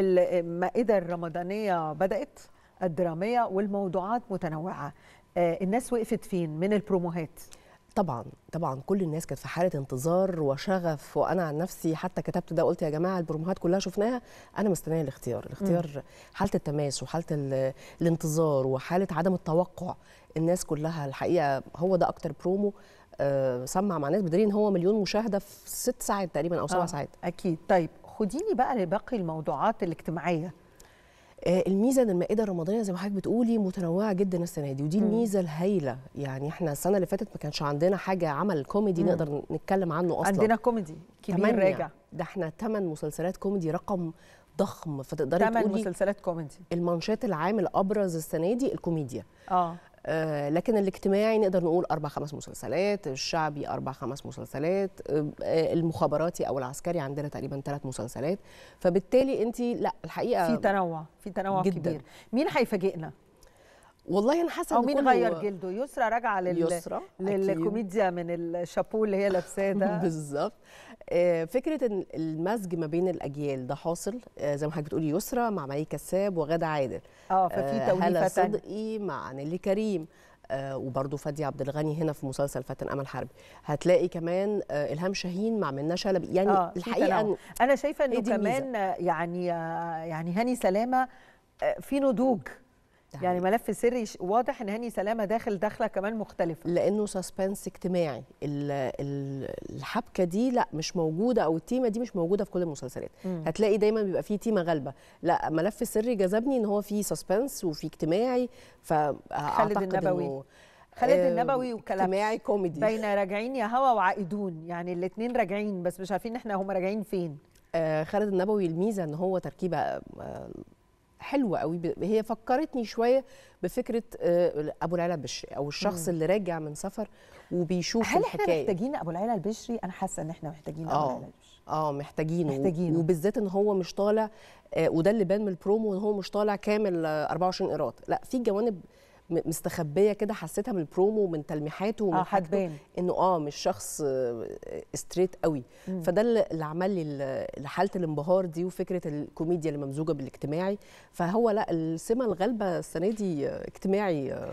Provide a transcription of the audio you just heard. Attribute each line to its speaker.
Speaker 1: المائده الرمضانيه بدات الدراميه والموضوعات متنوعه آه، الناس وقفت فين من البروموهات طبعا طبعا كل الناس كانت
Speaker 2: في حاله انتظار وشغف وانا عن نفسي حتى كتبت ده قلت يا جماعه البروموهات كلها شفناها انا مستنيه الاختيار الاختيار م. حاله التماس وحاله الانتظار وحاله عدم التوقع الناس كلها الحقيقه هو ده اكتر برومو آه، سمع مع ناس بدليل ان هو مليون مشاهده في ست ساعات تقريبا او سبع آه ساعات اكيد طيب خديني بقى لباقي الموضوعات الاجتماعيه آه، الميزه ان المائده الرمضانيه زي ما حضرتك بتقولي متنوعه جدا السنه دي ودي الميزه الهايله يعني احنا السنه اللي فاتت ما كانش عندنا حاجه عمل كوميدي مم. نقدر نتكلم عنه اصلا عندنا
Speaker 1: كوميدي كبير راجع
Speaker 2: ده احنا ثمان مسلسلات كوميدي رقم ضخم فتقدري تقولي ثمان مسلسلات كوميدي المانشيت العام الابرز السنه دي الكوميديا اه آه، لكن الاجتماعي نقدر نقول أربع خمس مسلسلات الشعبي أربع خمس مسلسلات آه، المخابراتي أو العسكري عندنا تقريبا ثلاث مسلسلات فبالتالي
Speaker 1: أنت لا الحقيقة في تنوع في تنوع جداً. كبير مين هيفاجئنا؟ والله انا حاسه مين غير جلده يسرى راجعه لل... للكوميديا من الشابو اللي هي
Speaker 2: لابساه ده بالظبط آه، فكره المزج ما بين الاجيال ده حاصل آه، زي ما حضرتك بتقولي يسرى مع مي كساب وغاده عادل اه, آه، ففي توليفه صدقي مع نيلي كريم وبرضه فادي عبد الغني هنا في مسلسل فتن امل حربي هتلاقي كمان
Speaker 1: الهام شاهين مع منى شلبي يعني آه الحقيقه إن انا شايفه انه كمان يعني يعني هاني سلامه في نضوج التعليق يعني ملف سري واضح ان هاني سلامه داخل داخله كمان مختلفه لانه سسبنس اجتماعي الحبكه
Speaker 2: دي لا مش موجوده او التيمه دي مش موجوده في كل المسلسلات مم. هتلاقي دايما بيبقى فيه تيمه غالبه لا ملف سري جذبني ان هو فيه سسبنس وفيه اجتماعي فاعتقد النبوي
Speaker 1: خالد آه، النبوي وكلام اجتماعي كوميدي بين راجعين يا هوا وعائدون يعني الاثنين راجعين بس مش عارفين احنا هم راجعين فين آه، خالد النبوي الميزه ان هو
Speaker 2: تركيبه آه، حلوه قوي هي فكرتني شويه بفكره آه، ابو العلا البشري او الشخص مم. اللي راجع من سفر وبيشوف هل الحكايه هل احنا محتاجين ابو العلا البشري انا حاسه ان احنا محتاجين ابو آه. العلا البشري اه محتاجينه محتاجينه وبالذات ان هو مش طالع آه، وده اللي بان من البرومو ان هو مش طالع كامل 24 ايراد لا في جوانب مستخبيه كده حسيتها من البرومو ومن تلميحاته ومن آه حاجته انه اه مش شخص ستريت آه، قوي مم. فده اللي عمل لي حاله الانبهار دي وفكره الكوميديا الممزوجه بالاجتماعي فهو لا السمه الغالبه السنه دي اجتماعي آه،